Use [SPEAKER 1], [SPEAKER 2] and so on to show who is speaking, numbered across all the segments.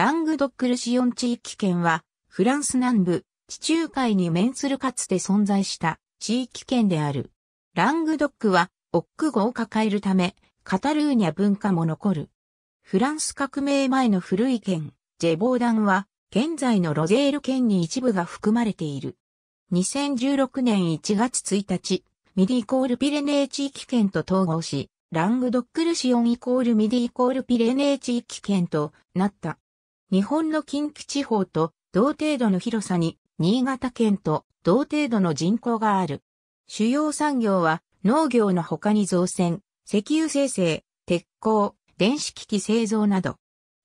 [SPEAKER 1] ラングドックルシオン地域圏は、フランス南部、地中海に面するかつて存在した地域圏である。ラングドックは、オック語を抱えるため、カタルーニャ文化も残る。フランス革命前の古い県、ジェボーダンは、現在のロゼール県に一部が含まれている。2016年1月1日、ミディイコールピレネー地域圏と統合し、ラングドックルシオンイコールミディイコールピレネー地域圏となった。日本の近畿地方と同程度の広さに、新潟県と同程度の人口がある。主要産業は、農業の他に造船、石油生成、鉄鋼、電子機器製造など。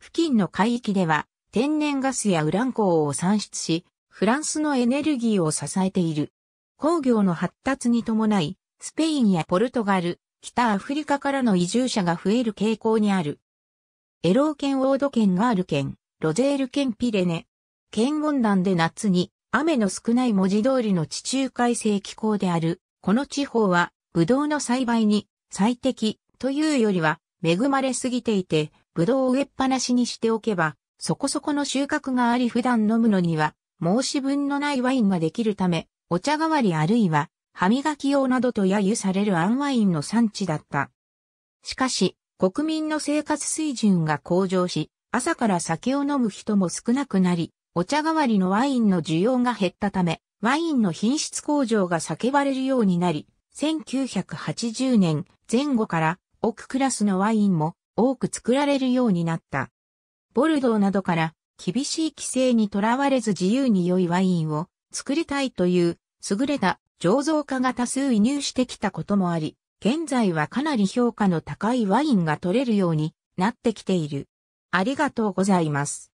[SPEAKER 1] 付近の海域では、天然ガスやウラン鉱を産出し、フランスのエネルギーを支えている。工業の発達に伴い、スペインやポルトガル、北アフリカからの移住者が増える傾向にある。エロー県オード県がある県。ロゼール県ピレネ。県温暖で夏に雨の少ない文字通りの地中海性気候である、この地方は、ブドウの栽培に最適というよりは恵まれすぎていて、ブドウを植えっぱなしにしておけば、そこそこの収穫があり普段飲むのには、申し分のないワインができるため、お茶代わりあるいは、歯磨き用などと揶揄されるアンワインの産地だった。しかし、国民の生活水準が向上し、朝から酒を飲む人も少なくなり、お茶代わりのワインの需要が減ったため、ワインの品質向上が叫ばれるようになり、1980年前後から奥クラスのワインも多く作られるようになった。ボルドーなどから厳しい規制にとらわれず自由に良いワインを作りたいという優れた醸造家が多数移入してきたこともあり、現在はかなり評価の高いワインが取れるようになってきている。ありがとうございます。